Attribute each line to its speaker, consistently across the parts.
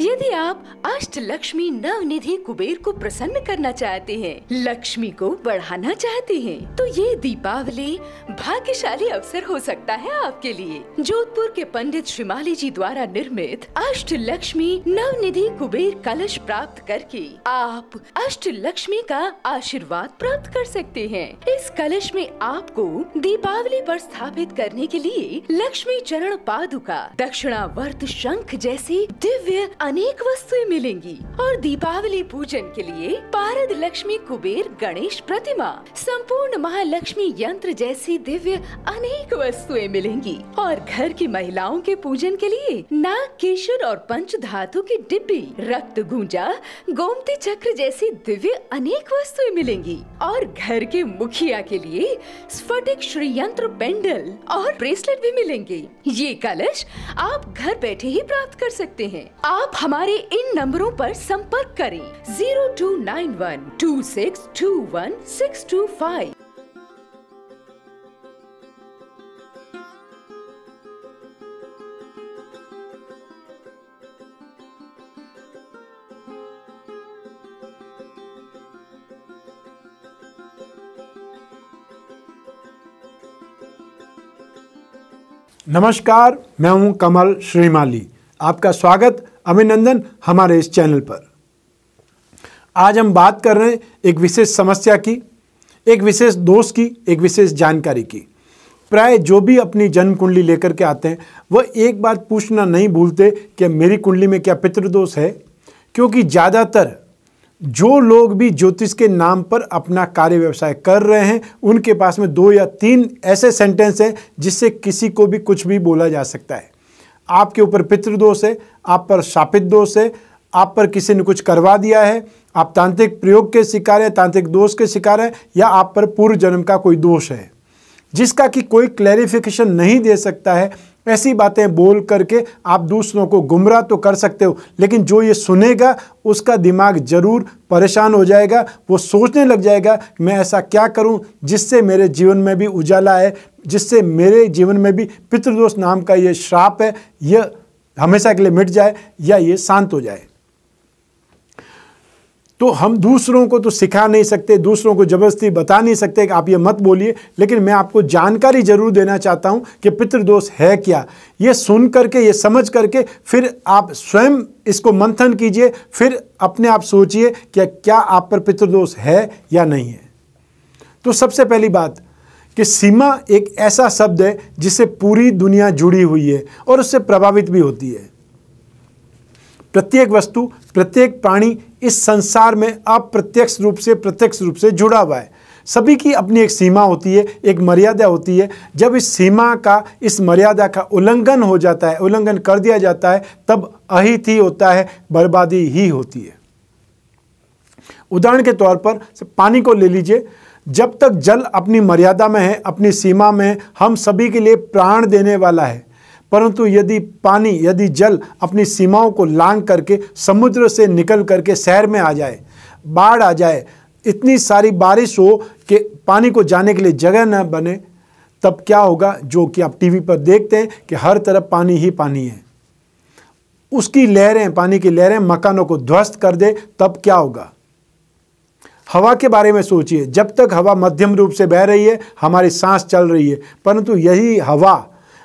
Speaker 1: यदि आप अष्ट लक्ष्मी नवनिधि कुबेर को प्रसन्न करना चाहते हैं, लक्ष्मी को बढ़ाना चाहते हैं, तो ये दीपावली भाग्यशाली अवसर हो सकता है आपके लिए जोधपुर के पंडित श्रीमाली जी द्वारा निर्मित अष्ट लक्ष्मी नवनिधि कुबेर कलश प्राप्त करके आप अष्ट लक्ष्मी का आशीर्वाद प्राप्त कर सकते हैं इस कलश में आपको दीपावली आरोप स्थापित करने के लिए लक्ष्मी चरण पादुका वर्त शंख जैसी दिव्य अनेक वस्तुएं मिलेंगी और दीपावली पूजन के लिए पारद लक्ष्मी कुबेर गणेश प्रतिमा संपूर्ण महालक्ष्मी यंत्र जैसी दिव्य अनेक वस्तुएं मिलेंगी और घर की महिलाओं के पूजन के लिए नाग केशर और पंच धातु की डिब्बी रक्त गूंजा गोमती चक्र जैसी दिव्य अनेक वस्तुएं मिलेंगी और घर के मुखिया के लिए स्फटिक श्रीयंत्र पेंडल और ब्रेसलेट भी मिलेंगे ये कलश आप घर बैठे ही प्राप्त कर सकते हैं आप अब हमारे इन नंबरों पर संपर्क करें zero two nine one two six two one six two five
Speaker 2: नमस्कार मैं हूं कमल श्रीमाली आपका स्वागत अभिनंदन हमारे इस चैनल पर आज हम बात कर रहे हैं एक विशेष समस्या की एक विशेष दोष की एक विशेष जानकारी की प्राय जो भी अपनी जन्म कुंडली लेकर के आते हैं वह एक बात पूछना नहीं भूलते कि मेरी कुंडली में क्या पितृदोष है क्योंकि ज़्यादातर जो लोग भी ज्योतिष के नाम पर अपना कार्य व्यवसाय कर रहे हैं उनके पास में दो या तीन ऐसे सेंटेंस हैं जिससे किसी को भी कुछ भी बोला जा सकता है आपके ऊपर पितृदोष है आप पर शापित दोष है आप पर किसी ने कुछ करवा दिया है आप तांत्रिक प्रयोग के शिकार हैं तांत्रिक दोष के शिकार हैं या आप पर पूर्व जन्म का कोई दोष है जिसका कि कोई क्लैरिफिकेशन नहीं दे सकता है ऐसी बातें बोल करके आप दूसरों को गुमराह तो कर सकते हो लेकिन जो ये सुनेगा उसका दिमाग ज़रूर परेशान हो जाएगा वो सोचने लग जाएगा मैं ऐसा क्या करूं जिससे मेरे जीवन में भी उजाला है जिससे मेरे जीवन में भी पितृदोष नाम का ये श्राप है यह हमेशा के लिए मिट जाए या ये शांत हो जाए तो हम दूसरों को तो सिखा नहीं सकते दूसरों को ज़बरदस्ती बता नहीं सकते कि आप ये मत बोलिए लेकिन मैं आपको जानकारी ज़रूर देना चाहता हूँ कि पितृदोष है क्या ये सुन करके ये समझ करके फिर आप स्वयं इसको मंथन कीजिए फिर अपने आप सोचिए कि क्या आप पर पितृदोष है या नहीं है तो सबसे पहली बात कि सीमा एक ऐसा शब्द है जिससे पूरी दुनिया जुड़ी हुई है और उससे प्रभावित भी होती है प्रत्येक वस्तु प्रत्येक प्राणी इस संसार में अप्रत्यक्ष रूप से प्रत्यक्ष रूप से जुड़ा हुआ है सभी की अपनी एक सीमा होती है एक मर्यादा होती है जब इस सीमा का इस मर्यादा का उल्लंघन हो जाता है उल्लंघन कर दिया जाता है तब अहित ही होता है बर्बादी ही होती है उदाहरण के तौर पर पानी को ले लीजिए जब तक जल अपनी मर्यादा में है अपनी सीमा में है हम सभी के लिए प्राण देने वाला है परंतु यदि पानी यदि जल अपनी सीमाओं को लांग करके समुद्र से निकल करके शहर में आ जाए बाढ़ आ जाए इतनी सारी बारिश हो कि पानी को जाने के लिए जगह न बने तब क्या होगा जो कि आप टीवी पर देखते हैं कि हर तरफ पानी ही पानी है उसकी लहरें पानी की लहरें मकानों को ध्वस्त कर दे तब क्या होगा हवा के बारे में सोचिए जब तक हवा मध्यम रूप से बह रही है हमारी सांस चल रही है परंतु यही हवा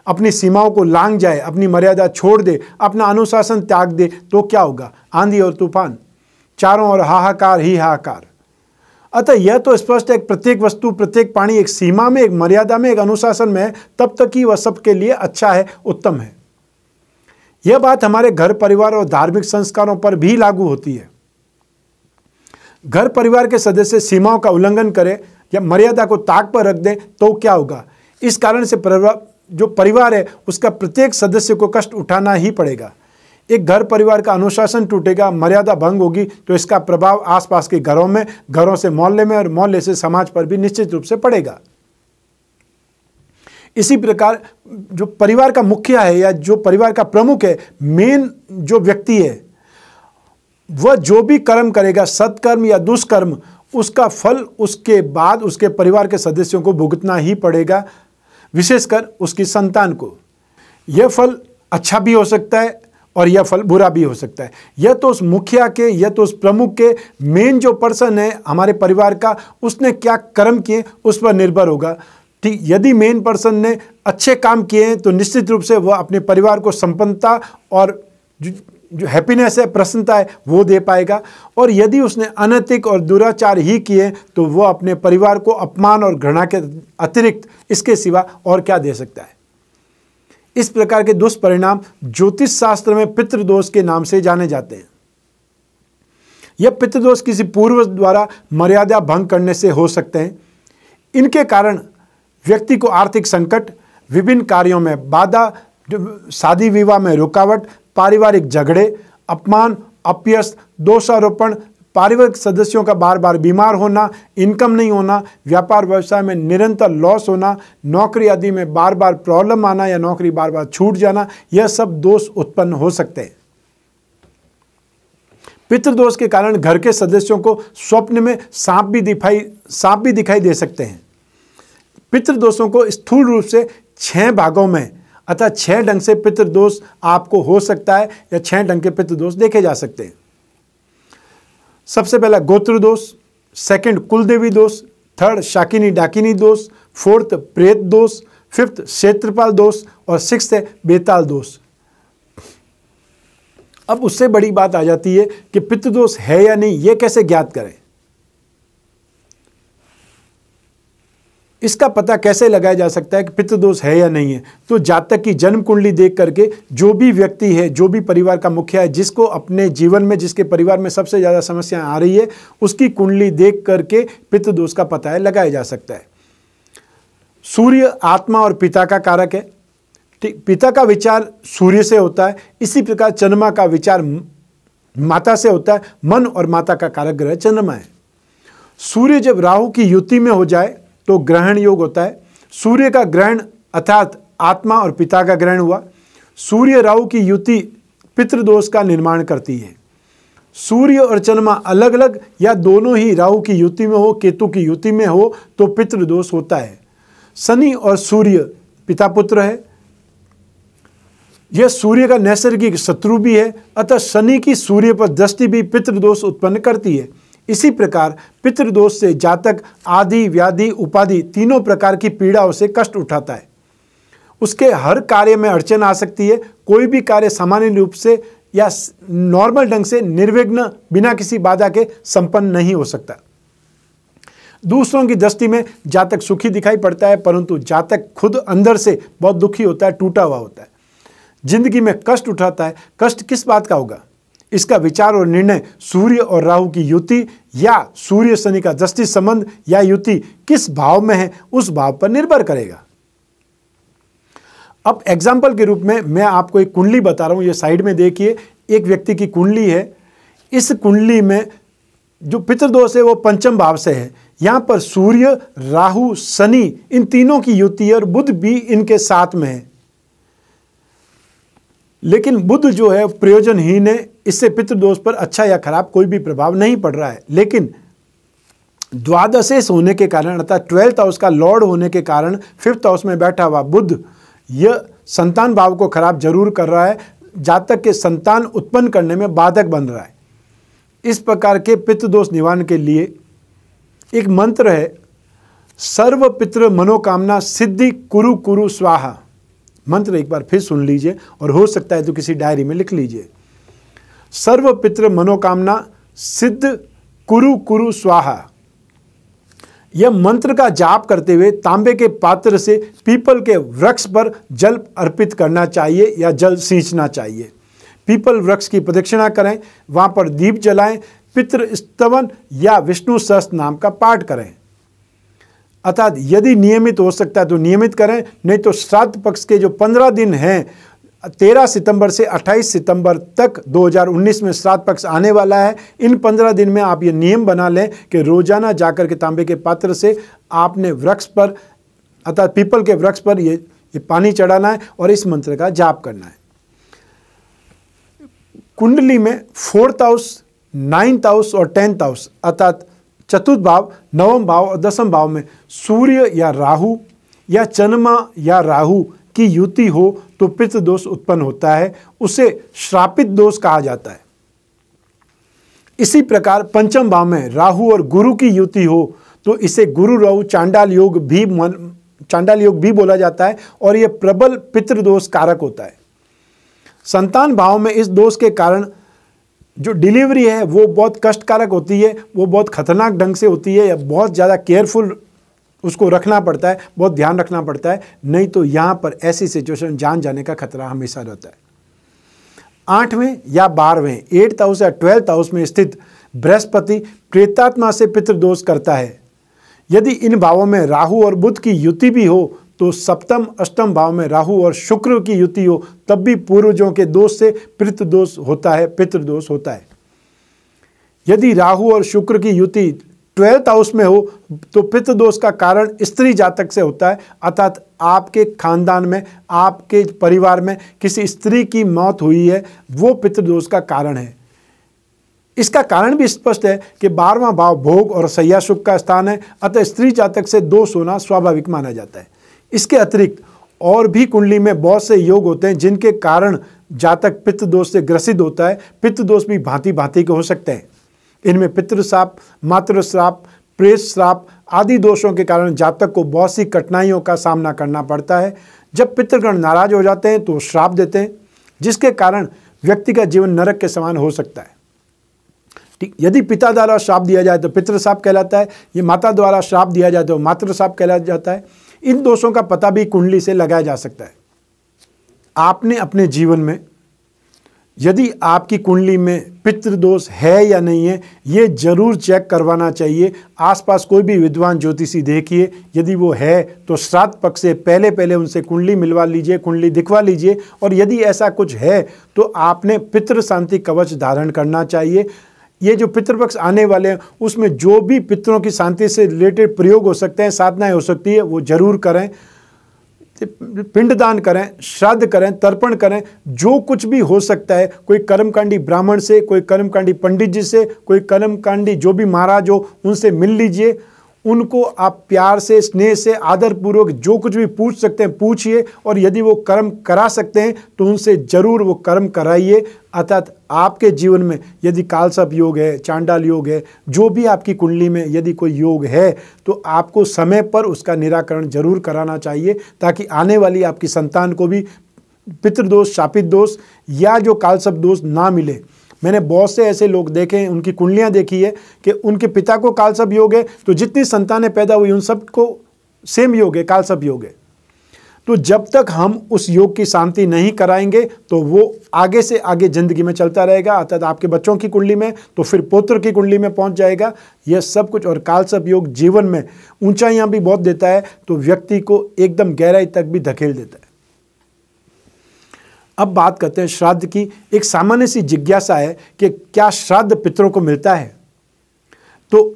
Speaker 2: अपनी सीमाओं को लांग जाए अपनी मर्यादा छोड़ दे अपना अनुशासन त्याग दे तो क्या होगा आंधी और तूफान चारों ओर हाहाकार ही हाहाकार अतः यह तो स्पष्ट है प्रत्येक वस्तु प्रत्येक पानी एक सीमा में एक मर्यादा में एक अनुशासन में है तब तक ही वह सबके लिए अच्छा है उत्तम है यह बात हमारे घर परिवार और धार्मिक संस्कारों पर भी लागू होती है घर परिवार के सदस्य सीमाओं का उल्लंघन करें या मर्यादा को ताक पर रख दें तो क्या होगा इस कारण से जो परिवार है उसका प्रत्येक सदस्य को कष्ट उठाना ही पड़ेगा एक घर परिवार का अनुशासन टूटेगा मर्यादा भंग होगी तो इसका प्रभाव आसपास के घरों में घरों से मोहल्ले में और मोहल्ले से समाज पर भी निश्चित रूप से पड़ेगा इसी प्रकार जो परिवार का मुखिया है या जो परिवार का प्रमुख है मेन जो व्यक्ति है वह जो भी कर्म करेगा सत्कर्म या दुष्कर्म उसका फल उसके बाद उसके परिवार के सदस्यों को भुगतना ही पड़ेगा विशेषकर उसकी संतान को यह फल अच्छा भी हो सकता है और यह फल बुरा भी हो सकता है यह तो उस मुखिया के यह तो उस प्रमुख के मेन जो पर्सन है हमारे परिवार का उसने क्या कर्म किए उस पर निर्भर होगा ठीक यदि मेन पर्सन ने अच्छे काम किए हैं तो निश्चित रूप से वह अपने परिवार को संपन्नता और जो हैप्पीनेस है प्रसन्नता है वो दे पाएगा और यदि उसने अनैतिक और दुराचार ही किए तो वो अपने परिवार को अपमान और घृणा के अतिरिक्त इसके सिवा और क्या दे सकता है इस प्रकार के दुष्परिणाम ज्योतिष शास्त्र में पितृदोष के नाम से जाने जाते हैं यह पितृदोष किसी पूर्व द्वारा मर्यादा भंग करने से हो सकते हैं इनके कारण व्यक्ति को आर्थिक संकट विभिन्न कार्यों में बाधा शादी विवाह में रुकावट पारिवारिक झगड़े अपमान अप्यस्त दोषारोपण पारिवारिक सदस्यों का बार बार बीमार होना इनकम नहीं होना व्यापार व्यवसाय में निरंतर लॉस होना नौकरी आदि में बार बार प्रॉब्लम आना या नौकरी बार बार छूट जाना यह सब दोष उत्पन्न हो सकते हैं पितृदोष के कारण घर के सदस्यों को स्वप्न में सांप भी दिखाई सांप भी दिखाई दे सकते हैं पितृदोषों को स्थूल रूप से छह भागों में अतः छह ढंग से पितृदोष आपको हो सकता है या छह ढंग के पितृदोष देखे जा सकते हैं सबसे पहला गोत्र दोष सेकंड कुलदेवी दोष थर्ड शाकिनी डाकिनी दोष फोर्थ प्रेत दोष फिफ्थ क्षेत्रपाल दोष और सिक्स है बेताल दोष अब उससे बड़ी बात आ जाती है कि पितृदोष है या नहीं ये कैसे ज्ञात करें इसका पता कैसे लगाया जा सकता है कि पितृदोष है या नहीं है तो जातक की जन्म कुंडली देख करके जो भी व्यक्ति है जो भी परिवार का मुखिया है जिसको अपने जीवन में जिसके परिवार में सबसे ज़्यादा समस्याएं आ रही है उसकी कुंडली देख करके पितृदोष का पता है लगाया जा सकता है सूर्य आत्मा और पिता का कारक है ठीक पिता का विचार सूर्य से होता है इसी प्रकार चंद्रमा का विचार माता से होता है मन और माता का कारक ग्रह चंद्रमा है सूर्य जब राहु की युति में हो जाए तो ग्रहण योग होता है सूर्य का ग्रहण अर्थात आत्मा और पिता का ग्रहण हुआ सूर्य राहु की युति पितृदोष का निर्माण करती है सूर्य और चंद्रमा अलग अलग या दोनों ही राहु की युति में हो केतु की युति में हो तो पितृदोष होता है शनि और सूर्य पिता पुत्र है यह सूर्य का नैसर्गिक शत्रु भी है अतः शनि की सूर्य पर दृष्टि भी पितृदोष उत्पन्न करती है इसी प्रकार पितृदोष से जातक आदि व्याधि उपाधि तीनों प्रकार की पीड़ाओं से कष्ट उठाता है उसके हर कार्य में अड़चन आ सकती है कोई भी कार्य सामान्य रूप से या नॉर्मल ढंग से निर्विघ्न बिना किसी बाधा के संपन्न नहीं हो सकता दूसरों की दृष्टि में जातक सुखी दिखाई पड़ता है परंतु जातक खुद अंदर से बहुत दुखी होता है टूटा हुआ होता है जिंदगी में कष्ट उठाता है कष्ट किस बात का होगा इसका विचार और निर्णय सूर्य और राहु की युति या सूर्य शनि का दृष्टि संबंध या युति किस भाव में है उस भाव पर निर्भर करेगा अब एग्जाम्पल के रूप में मैं आपको एक कुंडली बता रहा हूं ये साइड में देखिए एक व्यक्ति की कुंडली है इस कुंडली में जो पितृदोष है वो पंचम भाव से है यहां पर सूर्य राहु शनि इन तीनों की युति और बुद्ध भी इनके साथ में है लेकिन बुद्ध जो है प्रयोजनहीन है इससे पितृदोष पर अच्छा या खराब कोई भी प्रभाव नहीं पड़ रहा है लेकिन द्वादशेष होने के कारण अर्थात ट्वेल्थ हाउस का लॉर्ड होने के कारण फिफ्थ हाउस में बैठा हुआ बुद्ध यह संतान भाव को खराब जरूर कर रहा है जातक के संतान उत्पन्न करने में बाधक बन रहा है इस प्रकार के पितृदोष निवारण के लिए एक मंत्र है सर्व पितृ मनोकामना सिद्धि कुरु कुरु स्वाहा मंत्र एक बार फिर सुन लीजिए और हो सकता है तो किसी डायरी में लिख लीजिए सर्व पितृ मनोकामना सिद्ध कुरु कुरु स्वाहा यह मंत्र का जाप करते हुए तांबे के पात्र से पीपल के वृक्ष पर जल अर्पित करना चाहिए या जल सींचना चाहिए पीपल वृक्ष की प्रदक्षिणा करें वहां पर दीप जलाएं पितृ स्तवन या विष्णु सहस्त्र नाम का पाठ करें अर्थात यदि नियमित हो सकता है तो नियमित करें नहीं तो श्राद्ध पक्ष के जो पंद्रह दिन हैं 13 सितंबर से 28 सितंबर तक 2019 में श्राद्ध पक्ष आने वाला है इन 15 दिन में आप ये नियम बना लें कि रोजाना जाकर के तांबे के पात्र से आपने वृक्ष पर अर्थात पीपल के वृक्ष पर ये, ये पानी चढ़ाना है और इस मंत्र का जाप करना है कुंडली में फोर्थ हाउस नाइन्थ हाउस और टेंथ हाउस अर्थात चतुर्थ भाव नवम भाव और दसम भाव में सूर्य या राहु या चन्मा या राहु की युति हो तो पित्त दोष उत्पन्न होता है उसे श्रापित दोष कहा जाता है इसी प्रकार पंचम भाव में राहु और गुरु की युति हो तो इसे गुरु राहु चांडाल योग भी मन चांडाल योग भी बोला जाता है और यह प्रबल पितृदोष कारक होता है संतान भाव में इस दोष के कारण जो डिलीवरी है वो बहुत कष्टकारक होती है वो बहुत खतरनाक ढंग से होती है या बहुत ज़्यादा केयरफुल उसको रखना पड़ता है बहुत ध्यान रखना पड़ता है नहीं तो यहाँ पर ऐसी सिचुएशन जान जाने का खतरा हमेशा रहता है आठवें या बारहवें एट्थ हाउस या ट्वेल्थ हाउस में स्थित बृहस्पति प्रेतात्मा से पितृदोष करता है यदि इन भावों में राहु और बुध की युति भी हो तो सप्तम अष्टम भाव में राहु और शुक्र की युति हो तब भी पूर्वजों के दोष से पितृदोष होता है पितृदोष होता है यदि राहु और शुक्र की युति ट्वेल्थ हाउस में हो तो पित्त दोष का कारण स्त्री जातक से होता है अर्थात आपके खानदान में आपके परिवार में किसी स्त्री की मौत हुई है वो पित्त दोष का कारण है इसका कारण भी स्पष्ट है कि बारवा भाव भोग और सैया सुख का स्थान है अतः स्त्री जातक से दोष होना स्वाभाविक माना जाता है इसके अतिरिक्त और भी कुंडली में बहुत से योग होते हैं जिनके कारण जातक पित्त दोष से ग्रसित होता है पित्त दोष भी भांति भांति के हो सकते हैं इनमें पितृश्राप मातृश्राप प्रेस श्राप आदि दोषों के कारण जातक को बहुत सी कठिनाइयों का सामना करना पड़ता है जब पितृगण नाराज हो जाते हैं तो श्राप देते हैं जिसके कारण व्यक्ति का जीवन नरक के समान हो सकता है ठीक यदि पिता द्वारा श्राप दिया जाए तो पितृ श्राप कहलाता है ये माता द्वारा श्राप दिया जाए तो मातृ श्राप कहला जाता है इन दोषों का पता भी कुंडली से लगाया जा सकता है आपने अपने जीवन में यदि आपकी कुंडली में पितृदोष है या नहीं है ये जरूर चेक करवाना चाहिए आसपास कोई भी विद्वान ज्योतिषी देखिए यदि वो है तो श्राद्ध पक्ष से पहले पहले उनसे कुंडली मिलवा लीजिए कुंडली दिखवा लीजिए और यदि ऐसा कुछ है तो आपने पितृ शांति कवच धारण करना चाहिए ये जो पितृपक्ष आने वाले हैं उसमें जो भी पितरों की शांति से रिलेटेड प्रयोग हो सकते हैं साधनाएँ हो सकती है वो जरूर करें पिंडदान करें श्राद्ध करें तर्पण करें जो कुछ भी हो सकता है कोई कर्मकांडी ब्राह्मण से कोई कर्मकांडी पंडित जी से कोई कर्मकांडी जो भी महाराज हो उनसे मिल लीजिए उनको आप प्यार से स्नेह से आदरपूर्वक जो कुछ भी पूछ सकते हैं पूछिए और यदि वो कर्म करा सकते हैं तो उनसे ज़रूर वो कर्म कराइए अर्थात आपके जीवन में यदि कालसप योग है चांडाल योग है जो भी आपकी कुंडली में यदि कोई योग है तो आपको समय पर उसका निराकरण जरूर कराना चाहिए ताकि आने वाली आपकी संतान को भी पितृदोष शापित दोष या जो कालसप दोष ना मिले मैंने बहुत से ऐसे लोग देखे हैं उनकी कुंडलियाँ देखी है कि उनके पिता को सब योग है तो जितनी संतानें पैदा हुई उन सबको सेम योग है कालसब योग है तो जब तक हम उस योग की शांति नहीं कराएंगे तो वो आगे से आगे ज़िंदगी में चलता रहेगा अर्थात आपके बच्चों की कुंडली में तो फिर पुत्र की कुंडली में पहुंच जाएगा यह सब कुछ और काल सब योग जीवन में ऊंचाइयां भी बहुत देता है तो व्यक्ति को एकदम गहराई तक भी धकेल देता है अब बात करते हैं श्राद्ध की एक सामान्य सी जिज्ञासा है कि क्या श्राद्ध पितरों को मिलता है तो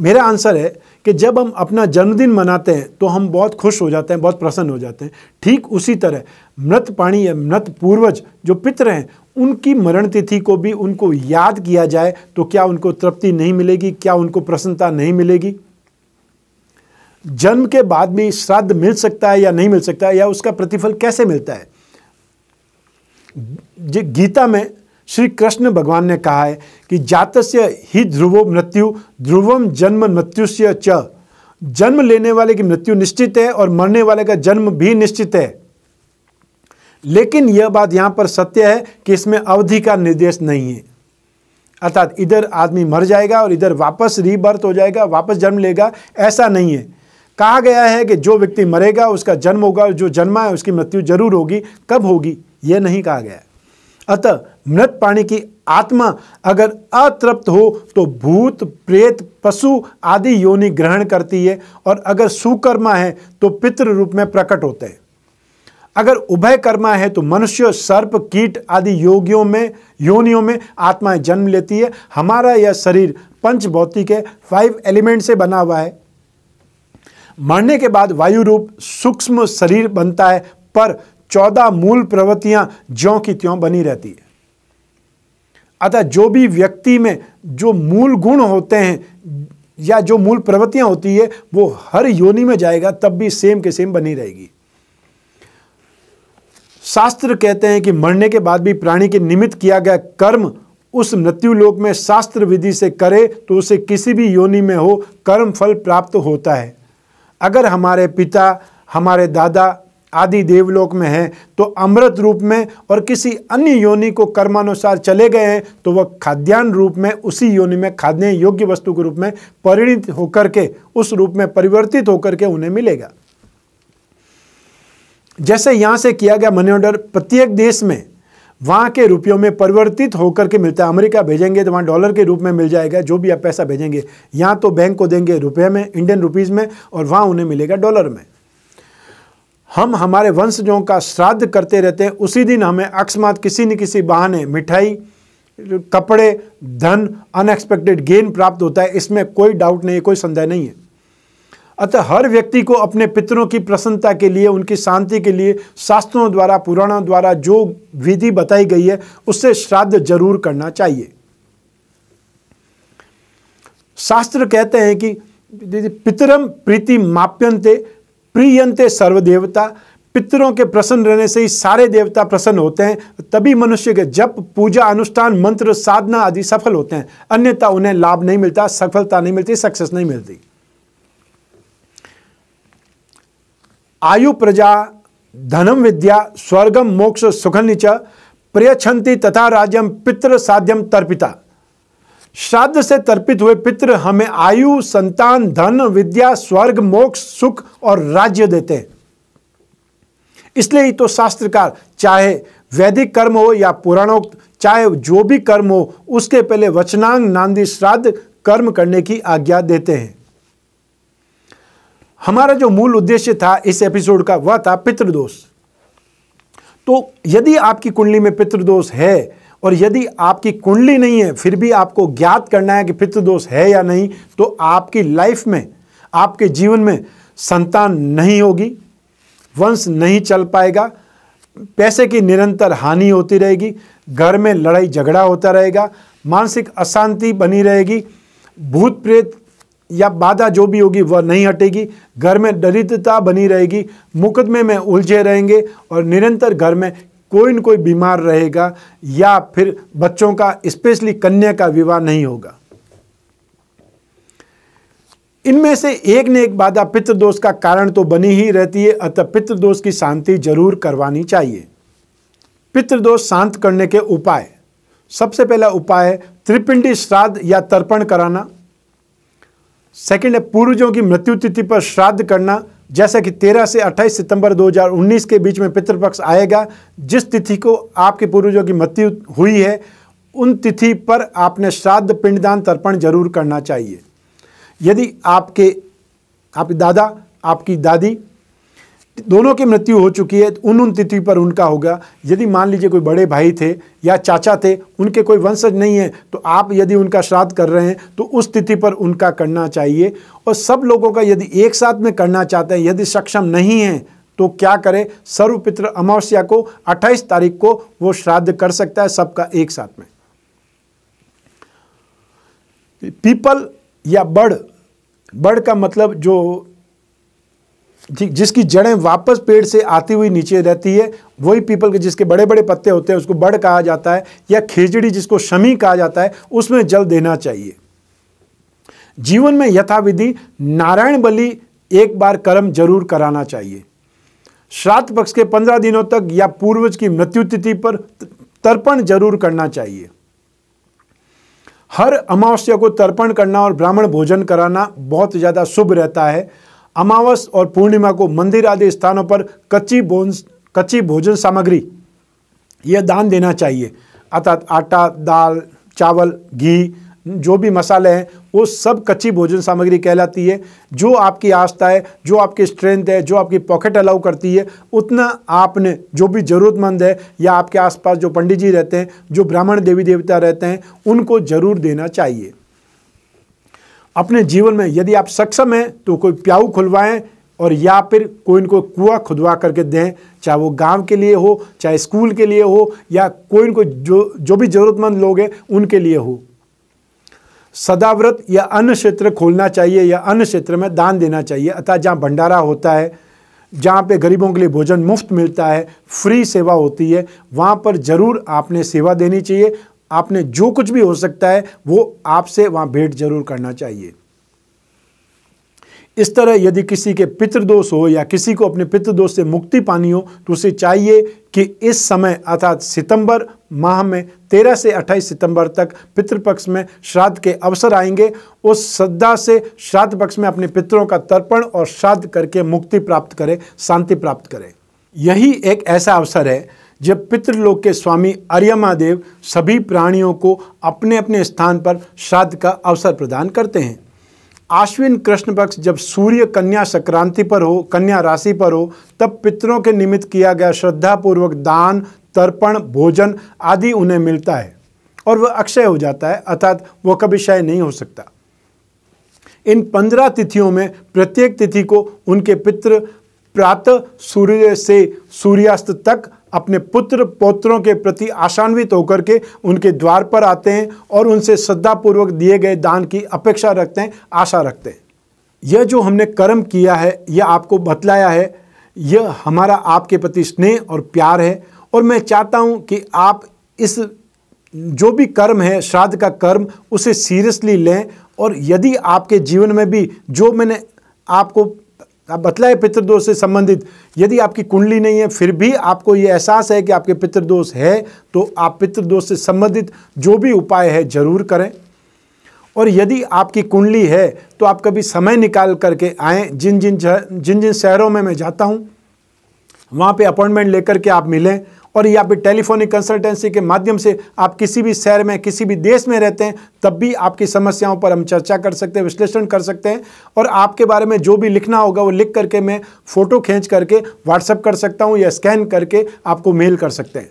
Speaker 2: मेरा आंसर है कि जब हम अपना जन्मदिन मनाते हैं तो हम बहुत खुश हो जाते हैं बहुत प्रसन्न हो जाते हैं ठीक उसी तरह मृत पाणी या मृत पूर्वज जो पितर हैं उनकी मरण तिथि को भी उनको याद किया जाए तो क्या उनको तृप्ति नहीं मिलेगी क्या उनको प्रसन्नता नहीं मिलेगी जन्म के बाद भी श्राद्ध मिल सकता है या नहीं मिल सकता है या उसका प्रतिफल कैसे मिलता है गीता में श्री कृष्ण भगवान ने कहा है कि जात से ही ध्रुवो मृत्यु ध्रुवम जन्म मृत्यु से च जन्म लेने वाले की मृत्यु निश्चित है और मरने वाले का जन्म भी निश्चित है लेकिन यह बात यहाँ पर सत्य है कि इसमें अवधि का निर्देश नहीं है अर्थात इधर आदमी मर जाएगा और इधर वापस रीबर्थ हो जाएगा वापस जन्म लेगा ऐसा नहीं है कहा गया है कि जो व्यक्ति मरेगा उसका जन्म होगा जो जन्मा है उसकी मृत्यु जरूर होगी कब होगी यह नहीं कहा गया अतः मृत प्राणी की आत्मा अगर अतृप्त हो तो भूत प्रेत पशु आदि योनि ग्रहण करती है और अगर सुकर्मा है तो पितृ रूप में प्रकट होते हैं अगर उभय कर्मा है तो मनुष्य सर्प कीट आदि योगियों में योनियों में आत्माएं जन्म लेती है हमारा यह शरीर पंच भौतिक है फाइव एलिमेंट से बना हुआ है मरने के बाद वायु रूप सूक्ष्म शरीर बनता है पर चौदह मूल प्रवृत्तियां ज्यों की त्यों बनी रहती है अतः जो भी व्यक्ति में जो मूल गुण होते हैं या जो मूल प्रवृत्तियां होती है वो हर योनि में जाएगा तब भी सेम के सेम बनी रहेगी शास्त्र कहते हैं कि मरने के बाद भी प्राणी के निमित्त किया गया कर्म उस मृत्यु लोक में शास्त्र विधि से करे तो उसे किसी भी योनि में हो कर्म फल प्राप्त होता है अगर हमारे पिता हमारे दादा आदि देवलोक में हैं तो अमृत रूप में और किसी अन्य योनि को कर्मानुसार चले गए हैं तो वह खाद्यान्न रूप में उसी योनि में खाद्य योग्य वस्तु के रूप में परिणित होकर के उस रूप में परिवर्तित होकर के उन्हें मिलेगा जैसे यहां से किया गया मनी ऑर्डर प्रत्येक देश में वहां के रुपयों में परिवर्तित होकर के मिलता है अमेरिका भेजेंगे तो वहां डॉलर के रूप में मिल जाएगा जो भी आप पैसा भेजेंगे यहां तो बैंक को देंगे रुपये में इंडियन रुपीज़ में और वहां उन्हें मिलेगा डॉलर में हम हमारे वंशजों का श्राद्ध करते रहते हैं उसी दिन हमें अकस्मात किसी न किसी बहाने मिठाई कपड़े धन अनएक्सपेक्टेड गेन प्राप्त होता है इसमें कोई डाउट नहीं है कोई संदेह नहीं है अतः हर व्यक्ति को अपने पितरों की प्रसन्नता के लिए उनकी शांति के लिए शास्त्रों द्वारा पुराणों द्वारा जो विधि बताई गई है उससे श्राद्ध जरूर करना चाहिए शास्त्र कहते हैं कि पितरम प्रीति माप्यंते प्रियंते सर्वदेवता पितरों के प्रसन्न रहने से ही सारे देवता प्रसन्न होते हैं तभी मनुष्य के जप पूजा अनुष्ठान मंत्र साधना आदि सफल होते हैं अन्यथा उन्हें लाभ नहीं मिलता सफलता नहीं मिलती सक्सेस नहीं मिलती आयु प्रजा धनम विद्या स्वर्गम मोक्ष सुखनिच प्रयछंती तथा राज्यम पितृ साध्यम तर्पिता श्राद्ध से तर्पित हुए पितृ हमें आयु संतान धन विद्या स्वर्ग मोक्ष सुख और राज्य देते हैं इसलिए ही तो शास्त्रकार चाहे वैदिक कर्म हो या पुराणोक्त चाहे जो भी कर्म हो उसके पहले वचनांग नांदी श्राद्ध कर्म करने की आज्ञा देते हैं हमारा जो मूल उद्देश्य था इस एपिसोड का वह था पितृदोष तो यदि आपकी कुंडली में पितृदोष है और यदि आपकी कुंडली नहीं है फिर भी आपको ज्ञात करना है कि पितृदोष है या नहीं तो आपकी लाइफ में आपके जीवन में संतान नहीं होगी वंश नहीं चल पाएगा पैसे की निरंतर हानि होती रहेगी घर में लड़ाई झगड़ा होता रहेगा मानसिक अशांति बनी रहेगी भूत प्रेत या बाधा जो भी होगी वह नहीं हटेगी घर में दरिद्रता बनी रहेगी मुकदमे में उलझे रहेंगे और निरंतर घर में कोई न कोई बीमार रहेगा या फिर बच्चों का स्पेशली कन्या का विवाह नहीं होगा इनमें से एक ने एक बाधा पितृदोष का कारण तो बनी ही रहती है अतः पितृदोष की शांति जरूर करवानी चाहिए पितृदोष शांत करने के उपाय सबसे पहला उपाय है त्रिपिंडी श्राद्ध या तर्पण कराना सेकंड है पूर्वजों की मृत्यु तिथि पर श्राद्ध करना जैसा कि 13 से 28 सितंबर 2019 के बीच में पितृपक्ष आएगा जिस तिथि को आपके पूर्वजों की मृत्यु हुई है उन तिथि पर आपने श्राद्ध पिंडदान तर्पण जरूर करना चाहिए यदि आपके आपके दादा आपकी दादी दोनों की मृत्यु हो चुकी है उन उन तिथि पर उनका होगा यदि मान लीजिए कोई बड़े भाई थे या चाचा थे उनके कोई वंशज नहीं है तो आप यदि उनका श्राद्ध कर रहे हैं तो उस तिथि पर उनका करना चाहिए और सब लोगों का यदि एक साथ में करना चाहते हैं यदि सक्षम नहीं है तो क्या करें सर्वपित्र अमावस्या को 28 तारीख को वो श्राद्ध कर सकता है सबका एक साथ में पीपल या बड़ बड़ का मतलब जो ठीक जिसकी जड़ें वापस पेड़ से आती हुई नीचे रहती है वही पीपल के जिसके बड़े बड़े पत्ते होते हैं उसको बड़ कहा जाता है या खिचड़ी जिसको शमी कहा जाता है उसमें जल देना चाहिए जीवन में यथाविधि नारायण बलि एक बार कर्म जरूर कराना चाहिए श्राद्ध पक्ष के पंद्रह दिनों तक या पूर्वज की मृत्यु तिथि पर तर्पण जरूर करना चाहिए हर अमावस्या को तर्पण करना और ब्राह्मण भोजन कराना बहुत ज़्यादा शुभ रहता है अमावस और पूर्णिमा को मंदिर आदि स्थानों पर कच्ची बोन्स कच्ची भोजन सामग्री यह दान देना चाहिए अर्थात आटा दाल चावल घी जो भी मसाले हैं वो सब कच्ची भोजन सामग्री कहलाती है जो आपकी आस्था है जो आपकी स्ट्रेंथ है जो आपकी पॉकेट अलाउ करती है उतना आपने जो भी ज़रूरतमंद है या आपके आसपास जो पंडित जी रहते हैं जो ब्राह्मण देवी देवता रहते हैं उनको ज़रूर देना चाहिए अपने जीवन में यदि आप सक्षम हैं तो कोई प्याऊ खुलवाएं और या फिर कोई इनको कुआ खुदवा करके दें चाहे वो गांव के लिए हो चाहे स्कूल के लिए हो या कोई इनको जो जो भी ज़रूरतमंद लोग हैं उनके लिए हो सदाव्रत या अन्य क्षेत्र खोलना चाहिए या अन्य क्षेत्र में दान देना चाहिए अतः जहाँ भंडारा होता है जहाँ पे गरीबों के लिए भोजन मुफ्त मिलता है फ्री सेवा होती है वहाँ पर ज़रूर आपने सेवा देनी चाहिए आपने जो कुछ भी हो सकता है वो आपसे वहां भेंट जरूर करना चाहिए इस तरह यदि किसी के पितृदोष हो या किसी को अपने पितृदोष से मुक्ति पानी हो तो उसे चाहिए कि इस समय अर्थात सितंबर माह में 13 से 28 सितंबर तक पितृपक्ष में श्राद्ध के अवसर आएंगे उस श्रद्धा से श्राद्ध पक्ष में अपने पितरों का तर्पण और श्राद्ध करके मुक्ति प्राप्त करें शांति प्राप्त करें यही एक ऐसा अवसर है जब पितृलोक के स्वामी अर्यमादेव सभी प्राणियों को अपने अपने स्थान पर श्राद्ध का अवसर प्रदान करते हैं आश्विन कृष्ण पक्ष जब सूर्य कन्या संक्रांति पर हो कन्या राशि पर हो तब पितरों के निमित्त किया गया श्रद्धापूर्वक दान तर्पण भोजन आदि उन्हें मिलता है और वह अक्षय हो जाता है अर्थात वह कभी क्षय नहीं हो सकता इन पंद्रह तिथियों में प्रत्येक तिथि को उनके पितृ प्रातः सूर्य से सूर्यास्त तक अपने पुत्र पौत्रों के प्रति आशान्वित होकर के उनके द्वार पर आते हैं और उनसे श्रद्धापूर्वक दिए गए दान की अपेक्षा रखते हैं आशा रखते हैं यह जो हमने कर्म किया है यह आपको बतलाया है यह हमारा आपके प्रति स्नेह और प्यार है और मैं चाहता हूँ कि आप इस जो भी कर्म है श्राद्ध का कर्म उसे सीरियसली लें और यदि आपके जीवन में भी जो मैंने आपको आप बतलाए पितृदोष से संबंधित यदि आपकी कुंडली नहीं है फिर भी आपको ये एहसास है कि आपके पितृदोष है तो आप पितृदोष से संबंधित जो भी उपाय है जरूर करें और यदि आपकी कुंडली है तो आप कभी समय निकाल करके आए जिन जिन जिन जिन शहरों में मैं जाता हूँ वहाँ पे अपॉइंटमेंट लेकर के आप मिलें और या फिर टेलीफोनिक कंसल्टेंसी के माध्यम से आप किसी भी शहर में किसी भी देश में रहते हैं तब भी आपकी समस्याओं पर हम चर्चा कर सकते हैं विश्लेषण कर सकते हैं और आपके बारे में जो भी लिखना होगा वो लिख करके मैं फ़ोटो खींच करके व्हाट्सअप कर सकता हूँ या स्कैन करके आपको मेल कर सकते हैं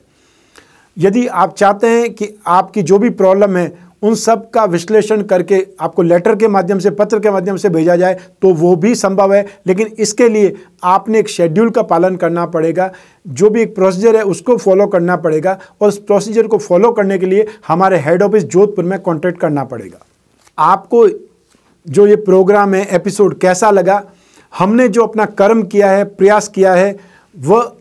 Speaker 2: यदि आप चाहते हैं कि आपकी जो भी प्रॉब्लम है उन सब का विश्लेषण करके आपको लेटर के माध्यम से पत्र के माध्यम से भेजा जाए तो वो भी संभव है लेकिन इसके लिए आपने एक शेड्यूल का पालन करना पड़ेगा जो भी एक प्रोसीजर है उसको फॉलो करना पड़ेगा और उस प्रोसीजर को फॉलो करने के लिए हमारे हेड ऑफिस जोधपुर में कॉन्टैक्ट करना पड़ेगा आपको जो ये प्रोग्राम है एपिसोड कैसा लगा हमने जो अपना कर्म किया है प्रयास किया है वह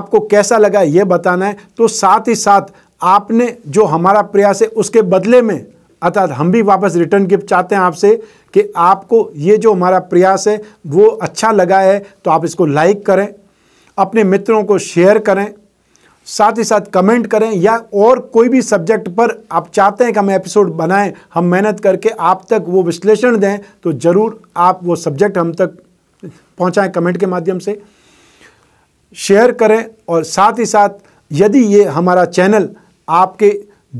Speaker 2: आपको कैसा लगा ये बताना है तो साथ ही साथ आपने जो हमारा प्रयास है उसके बदले में अर्थात हम भी वापस रिटर्न गिफ्ट चाहते हैं आपसे कि आपको ये जो हमारा प्रयास है वो अच्छा लगा है तो आप इसको लाइक करें अपने मित्रों को शेयर करें साथ ही साथ कमेंट करें या और कोई भी सब्जेक्ट पर आप चाहते हैं कि हम एपिसोड बनाएं हम मेहनत करके आप तक वो विश्लेषण दें तो ज़रूर आप वो सब्जेक्ट हम तक पहुंचाएं कमेंट के माध्यम से शेयर करें और साथ ही साथ यदि ये हमारा चैनल आपके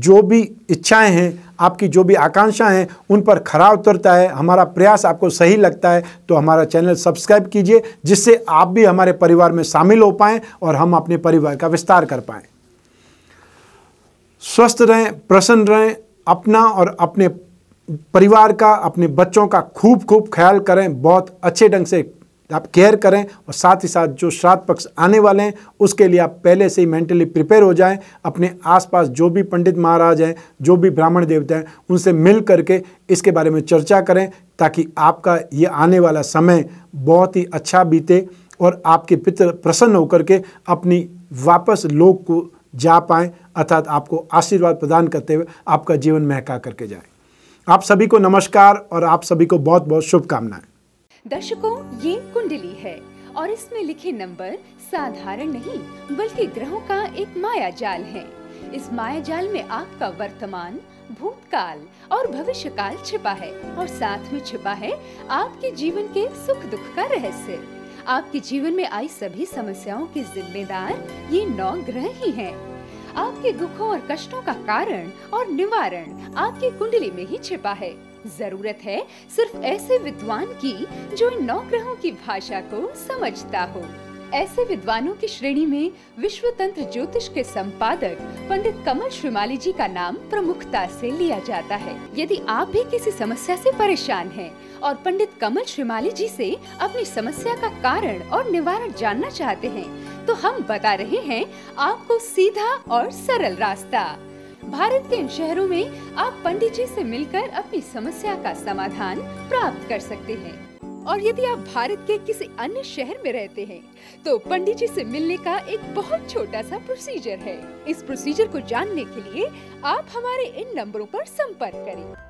Speaker 2: जो भी इच्छाएं हैं आपकी जो भी आकांक्षाएं हैं उन पर खरा उतरता है हमारा प्रयास आपको सही लगता है तो हमारा चैनल सब्सक्राइब कीजिए जिससे आप भी हमारे परिवार में शामिल हो पाएँ और हम अपने परिवार का विस्तार कर पाएँ स्वस्थ रहें प्रसन्न रहें अपना और अपने परिवार का अपने बच्चों का खूब खूब ख्याल करें बहुत अच्छे ढंग से आप केयर करें और साथ ही साथ जो श्राद्ध पक्ष आने वाले हैं उसके लिए आप पहले से ही मेंटली प्रिपेयर हो जाएं अपने आसपास जो भी पंडित महाराज हैं जो भी ब्राह्मण देवता हैं उनसे मिल करके इसके बारे में चर्चा करें ताकि आपका ये आने वाला समय बहुत ही अच्छा बीते और आपके पितर प्रसन्न होकर के अपनी वापस लोक को जा पाएँ अर्थात आपको आशीर्वाद प्रदान करते हुए आपका जीवन महका करके जाए आप सभी को नमस्कार और आप सभी को बहुत बहुत शुभकामनाएं
Speaker 1: दर्शकों ये कुंडली है और इसमें लिखे नंबर साधारण नहीं बल्कि ग्रहों का एक माया जाल है इस माया जाल में आपका वर्तमान भूतकाल और भविष्य काल छिपा है और साथ में छिपा है आपके जीवन के सुख दुख का रहस्य आपके जीवन में आई सभी समस्याओं के जिम्मेदार ये नौ ग्रह ही हैं। आपके दुखों और कष्टों का कारण और निवारण आपकी कुंडली में ही छिपा है जरूरत है सिर्फ ऐसे विद्वान की जो इन नौ ग्रहों की भाषा को समझता हो ऐसे विद्वानों की श्रेणी में विश्व तंत्र ज्योतिष के संपादक पंडित कमल श्रीमाली जी का नाम प्रमुखता से लिया जाता है यदि आप भी किसी समस्या से परेशान हैं और पंडित कमल श्रीमाली जी से अपनी समस्या का कारण और निवारण जानना चाहते हैं, तो हम बता रहे हैं आपको सीधा और सरल रास्ता भारत के इन शहरों में आप पंडित जी से मिलकर अपनी समस्या का समाधान प्राप्त कर सकते हैं और यदि आप भारत के किसी अन्य शहर में रहते हैं तो पंडित जी से मिलने का एक बहुत छोटा सा प्रोसीजर है इस प्रोसीजर को जानने के लिए आप हमारे इन नंबरों पर संपर्क करें